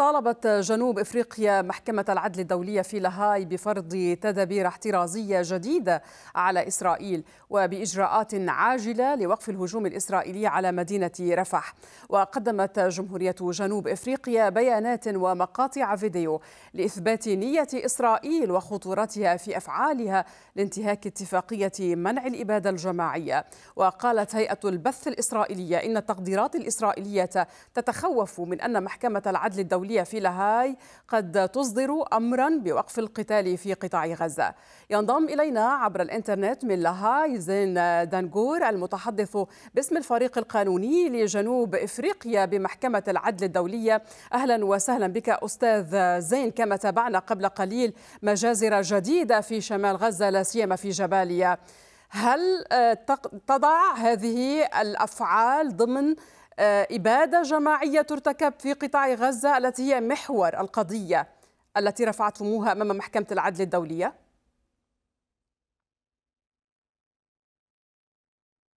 طالبت جنوب افريقيا محكمه العدل الدوليه في لاهاي بفرض تدابير احترازيه جديده على اسرائيل وباجراءات عاجله لوقف الهجوم الاسرائيلي على مدينه رفح وقدمت جمهوريه جنوب افريقيا بيانات ومقاطع فيديو لاثبات نيه اسرائيل وخطورتها في افعالها لانتهاك اتفاقيه منع الاباده الجماعيه وقالت هيئه البث الاسرائيليه ان التقديرات الاسرائيليه تتخوف من ان محكمه العدل الدوليه الدولية في لاهاي قد تصدر أمرا بوقف القتال في قطاع غزة ينضم إلينا عبر الإنترنت من لاهاي زين دانجور المتحدث باسم الفريق القانوني لجنوب إفريقيا بمحكمة العدل الدولية أهلا وسهلا بك أستاذ زين كما تابعنا قبل قليل مجازر جديدة في شمال غزة لا سيما في جباليا هل آه، تضع هذه الافعال ضمن آه، إبادة جماعية ترتكب في قطاع غزة التي هي محور القضية التي رفعتموها أمام محكمة العدل الدولية؟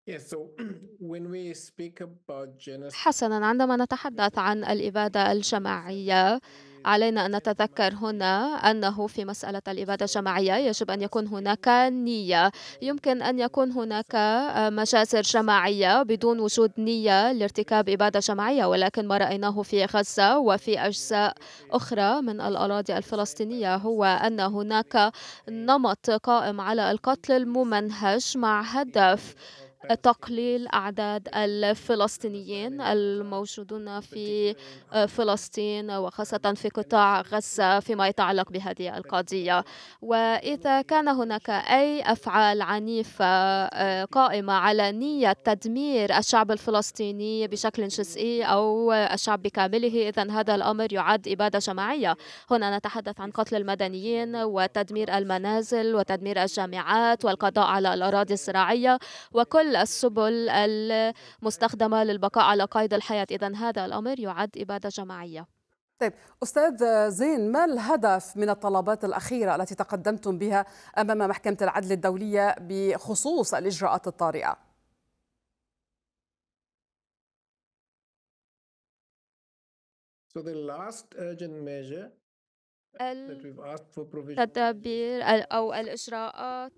حسنا عندما نتحدث عن الإبادة الجماعية علينا أن نتذكر هنا أنه في مسألة الإبادة الجماعية يجب أن يكون هناك نية يمكن أن يكون هناك آه، مجازر جماعية بدون وجود نية لارتكاب إبادة جماعية ولكن ما رأيناه في غزة وفي أجزاء أخرى من الأراضي الفلسطينية هو أن هناك نمط قائم على القتل الممنهج مع هدف تقليل أعداد الفلسطينيين الموجودون في آه، فلسطين وخاصة في قطاع غزة فيما يتعلق بهذه القضية وإذا كان هناك أي أفعال عنيفة آه، قائمة على نية تدمير الشعب الفلسطيني بشكل جزئي أو الشعب بكامله إذا هذا الأمر يعد إبادة جماعية هنا نتحدث عن قتل المدنيين وتدمير المنازل وتدمير الجامعات والقضاء على الأراضي الزراعية وكل كل السبل المستخدمة للبقاء على قيد الحياة إذا هذا الأمر يعد إبادة جماعية طيب أستاذ زين ما الهدف من الطلبات الأخيرة التي تقدمتم بها أمام محكمة العدل الدولية بخصوص الإجراءات الطارئة؟ So the last urgent measure التدابير أو الإجراءات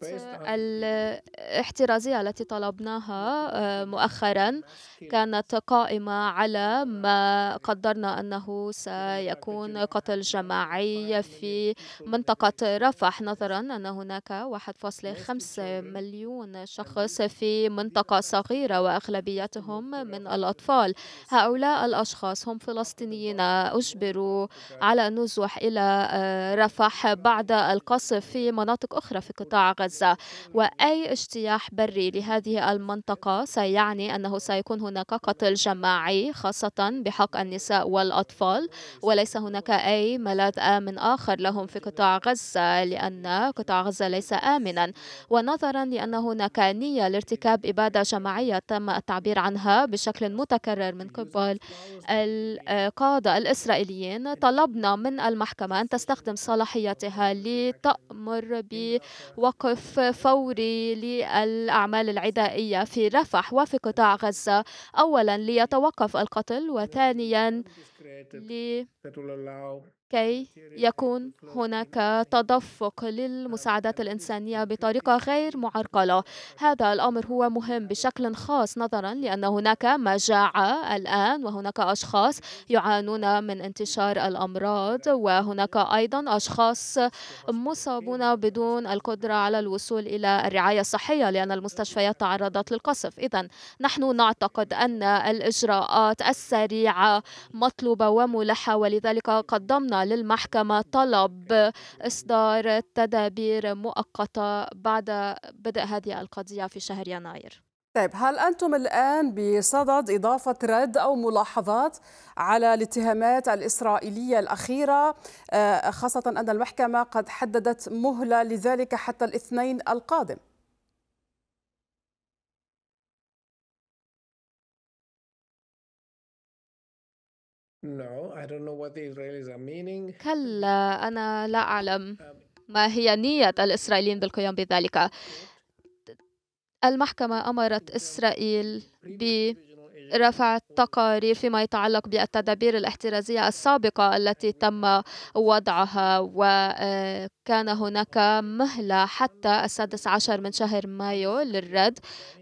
الاحترازية التي طلبناها آه، مؤخرا كانت قائمة على ما قدرنا أنه سيكون قتل جماعي في منطقة رفح نظرا أن هناك 1.5 مليون شخص في منطقة صغيرة وأغلبيتهم من الأطفال هؤلاء الأشخاص هم فلسطينيين أجبروا على النزوح إلى رفح بعد القصف في مناطق أخرى في قطاع غزة وأي اجتياح بري لهذه المنطقة سيعني أنه سيكون هناك قتل جماعي خاصة بحق النساء والأطفال وليس هناك أي ملاذ آمن آخر لهم في قطاع غزة لأن قطاع غزة ليس آمنا ونظرا لأن هناك نية لارتكاب إبادة جماعية تم التعبير عنها بشكل متكرر من قبل القادة الإسرائيليين طلبنا من المحكمة أن تستخدم صلاحيتها لتأمر بوقف فوري للأعمال العدائية في رفح وفي قطاع غزة أولا ليتوقف القتل وثانيا لكي يكون هناك تدفق للمساعدات الإنسانية بطريقة غير معرقلة هذا الأمر هو مهم بشكل خاص نظرا لأن هناك مجاعة الآن وهناك أشخاص يعانون من انتشار الأمراض وهناك أيضا أشخاص مصابون بدون القدرة على الوصول إلى الرعاية الصحية لأن المستشفيات تعرضت للقصف إذا نحن نعتقد أن الإجراءات السريعة مطلوبة مكتوبة وملحة ولذلك قدمنا للمحكمة طلب إصدار تدابير مؤقتة بعد بدء هذه القضية في شهر يناير طيب هل أنتم الآن بصدد إضافة رد أو ملاحظات على الاتهامات الإسرائيلية الأخيرة آه، خاصة أن المحكمة قد حددت مهلة لذلك حتى الاثنين القادم؟ No, I don't know what the Israelis are meaning. كلا أنا لا أعلم um, ما هي نية الإسرائيليين بالقيام بذلك. المحكمة أمرت إسرائيل برفع تقارير فيما يتعلق بالتدابير الاحترازية السابقة التي تم وضعها و آه، كان هناك مهلة حتى السادس عشر من شهر مايو للرد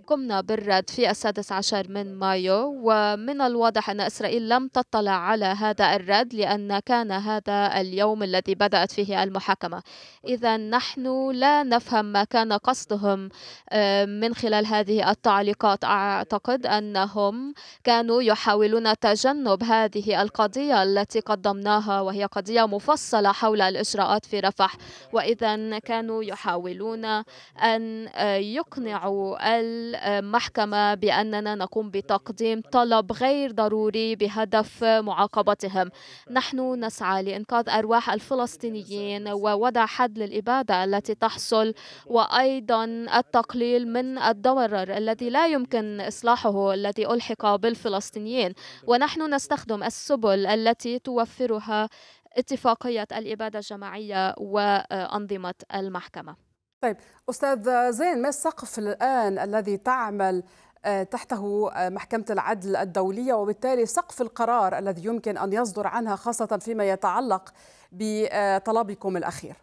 قمنا بالرد في السادس عشر من مايو ومن الواضح أن إسرائيل لم تطلع على هذا الرد لأن كان هذا اليوم الذي بدأت فيه المحاكمة إذا نحن لا نفهم ما كان قصدهم آه، من خلال هذه التعليقات أعتقد أنهم كانوا يحاولون تجنب هذه القضية التي قدمناها وهي قضية مفصلة حول الإجراءات في رفح وإذا كانوا يحاولون أن آه، يقنعوا المحكمة بأننا نقوم بتقديم طلب غير ضروري بهدف معاقبتهم نحن نسعى لإنقاذ أرواح الفلسطينيين ووضع حد للإبادة التي تحصل وأيضا التقليل من الضرر الذي لا يمكن إصلاحه الذي ألحق بالفلسطينيين ونحن نستخدم السبل التي توفرها اتفاقية الإبادة الجماعية وأنظمة المحكمة طيب أستاذ زين ما السقف الآن الذي تعمل آه، تحته آه، محكمة العدل الدولية وبالتالي سقف القرار الذي يمكن أن يصدر عنها خاصة فيما يتعلق بطلبكم الأخير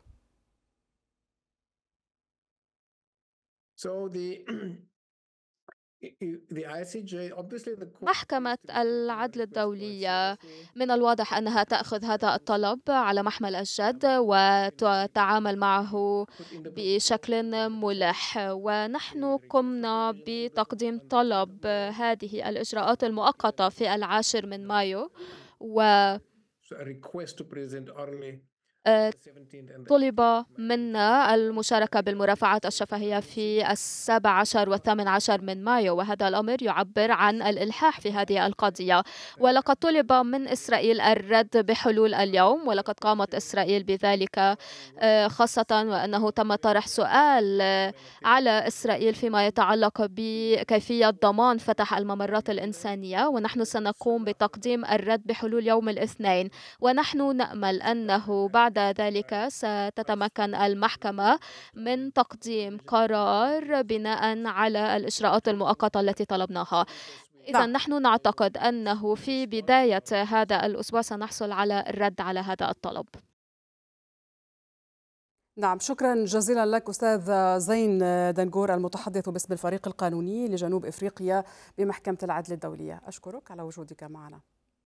So the محكمة العدل الدولية من الواضح أنها تأخذ هذا الطلب على محمل الجد وتتعامل معه بشكل ملح ونحن قمنا بتقديم طلب هذه الإجراءات المؤقتة في العاشر من مايو و آه، طلب منا المشاركة بالمرافعات الشفهية في السابع عشر والثامن عشر من مايو وهذا الأمر يعبر عن الإلحاح في هذه القضية ولقد طلب من إسرائيل الرد بحلول اليوم ولقد قامت إسرائيل بذلك آه، خاصة وأنه تم طرح سؤال آه، على إسرائيل فيما يتعلق بكيفية ضمان فتح الممرات الإنسانية ونحن سنقوم بتقديم الرد بحلول يوم الاثنين ونحن نأمل أنه بعد بعد ذلك ستتمكن المحكمة من تقديم قرار بناء على الإجراءات المؤقتة التي طلبناها إذا نعم. نحن نعتقد أنه في بداية هذا الأسبوع سنحصل على الرد على هذا الطلب نعم شكرا جزيلا لك استاذ زين دنجور المتحدث باسم الفريق القانوني لجنوب افريقيا بمحكمه العدل الدوليه اشكرك على وجودك معنا